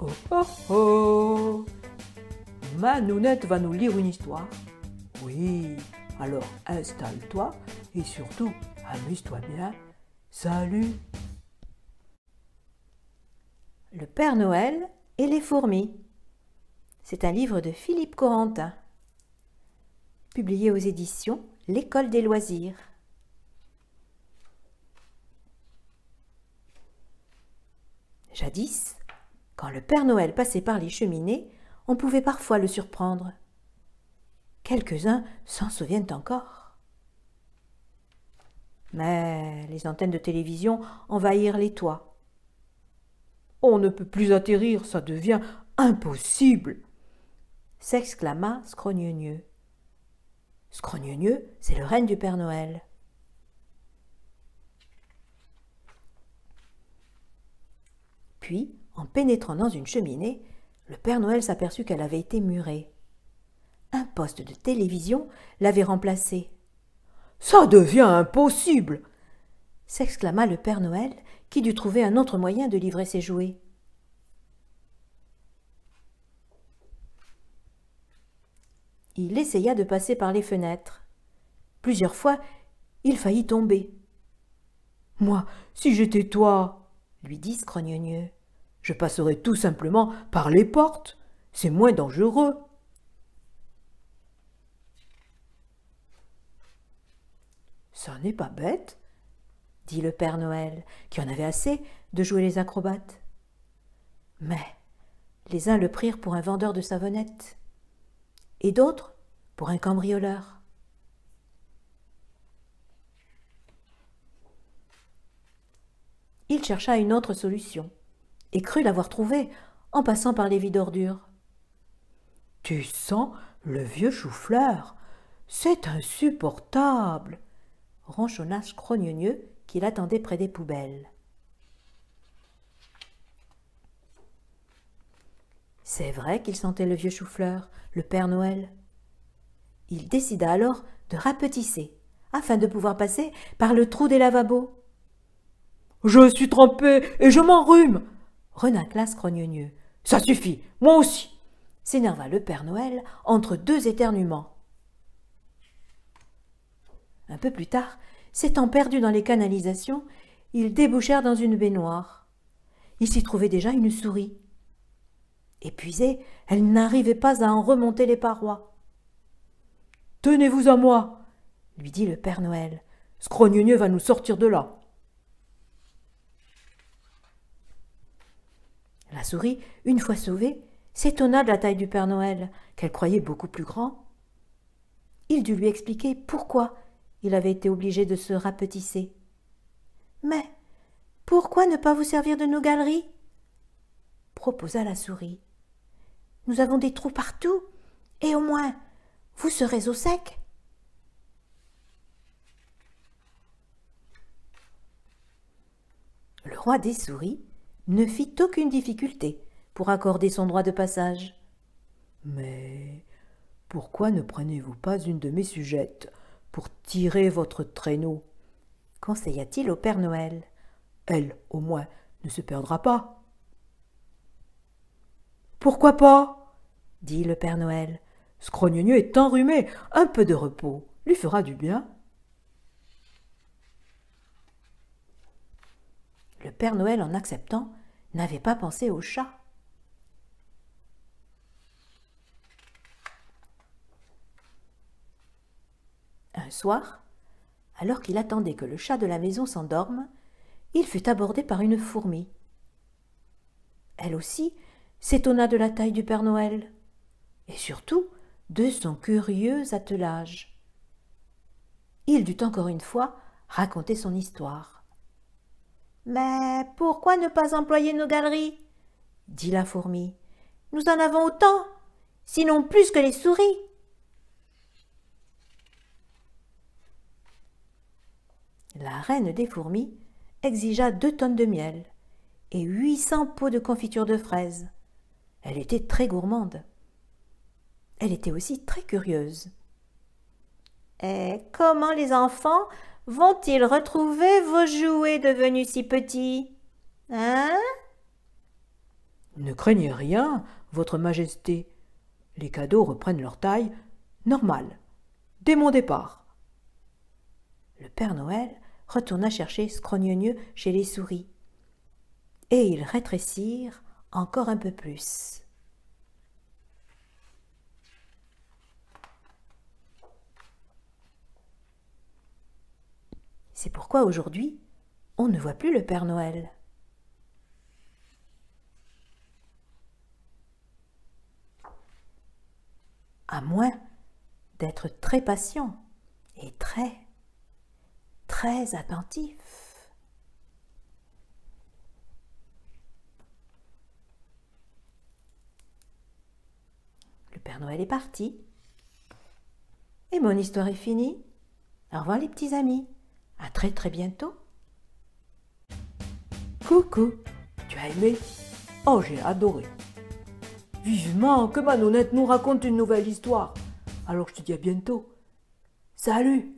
Oh oh oh Manounette va nous lire une histoire. Oui, alors installe-toi et surtout amuse-toi bien. Salut Le Père Noël et les fourmis. C'est un livre de Philippe Corentin, publié aux éditions L'École des loisirs. Jadis, quand le Père Noël passait par les cheminées, on pouvait parfois le surprendre. Quelques-uns s'en souviennent encore. Mais les antennes de télévision envahirent les toits. On ne peut plus atterrir, ça devient impossible s'exclama Scrogneux. Scrogneux, c'est le règne du Père Noël. Puis, en pénétrant dans une cheminée, le Père Noël s'aperçut qu'elle avait été murée. Un poste de télévision l'avait remplacée. Ça devient impossible s'exclama le Père Noël, qui dut trouver un autre moyen de livrer ses jouets. Il essaya de passer par les fenêtres. Plusieurs fois, il faillit tomber. Moi, si j'étais toi, lui dit Scrognonieux. Je passerai tout simplement par les portes. C'est moins dangereux. Ça n'est pas bête, dit le Père Noël, qui en avait assez de jouer les acrobates. Mais les uns le prirent pour un vendeur de savonnettes, et d'autres pour un cambrioleur. Il chercha une autre solution et crut l'avoir trouvé en passant par les vies d'ordures. Tu sens le vieux chou-fleur C'est insupportable ronchonna Scrogneux qui l'attendait près des poubelles. C'est vrai qu'il sentait le vieux chou-fleur, le Père Noël. Il décida alors de rapetisser afin de pouvoir passer par le trou des lavabos. Je suis trempé et je m'enrhume renacla Scrogneux. Ça suffit, moi aussi s'énerva le Père Noël entre deux éternuements. Un peu plus tard, s'étant perdu dans les canalisations, ils débouchèrent dans une baignoire. Il s'y trouvait déjà une souris. Épuisée, elle n'arrivait pas à en remonter les parois. Tenez-vous à moi, lui dit le Père Noël. Scrogneux va nous sortir de là. La souris, une fois sauvée, s'étonna de la taille du Père Noël, qu'elle croyait beaucoup plus grand. Il dut lui expliquer pourquoi il avait été obligé de se rapetisser. Mais pourquoi ne pas vous servir de nos galeries proposa la souris. Nous avons des trous partout, et au moins vous serez au sec. Le roi des souris ne fit aucune difficulté pour accorder son droit de passage. Mais pourquoi ne prenez-vous pas une de mes sujettes pour tirer votre traîneau conseilla-t-il au Père Noël. Elle, au moins, ne se perdra pas. Pourquoi pas dit le Père Noël. Scrognonieux est enrhumé, un peu de repos lui fera du bien. Le Père Noël, en acceptant, n'avait pas pensé au chat. Un soir, alors qu'il attendait que le chat de la maison s'endorme, il fut abordé par une fourmi. Elle aussi s'étonna de la taille du Père Noël, et surtout de son curieux attelage. Il dut encore une fois raconter son histoire. Mais pourquoi ne pas employer nos galeries dit la fourmi. Nous en avons autant, sinon plus que les souris. La reine des fourmis exigea deux tonnes de miel et huit cents pots de confiture de fraises. Elle était très gourmande. Elle était aussi très curieuse. Et comment les enfants vont-ils retrouver vos jouets devenus si petits Hein Ne craignez rien, Votre Majesté. Les cadeaux reprennent leur taille Normal. dès mon départ. Le Père Noël retourna chercher Scrogneux chez les souris, et ils rétrécirent encore un peu plus. C'est pourquoi aujourd'hui, on ne voit plus le Père Noël. À moins d'être très patient et très, très attentif. Le Père Noël est parti. Et mon histoire est finie. Au revoir les petits amis. A très très bientôt. Coucou, tu as aimé Oh, j'ai adoré. Vivement que Manonnette nous raconte une nouvelle histoire. Alors je te dis à bientôt. Salut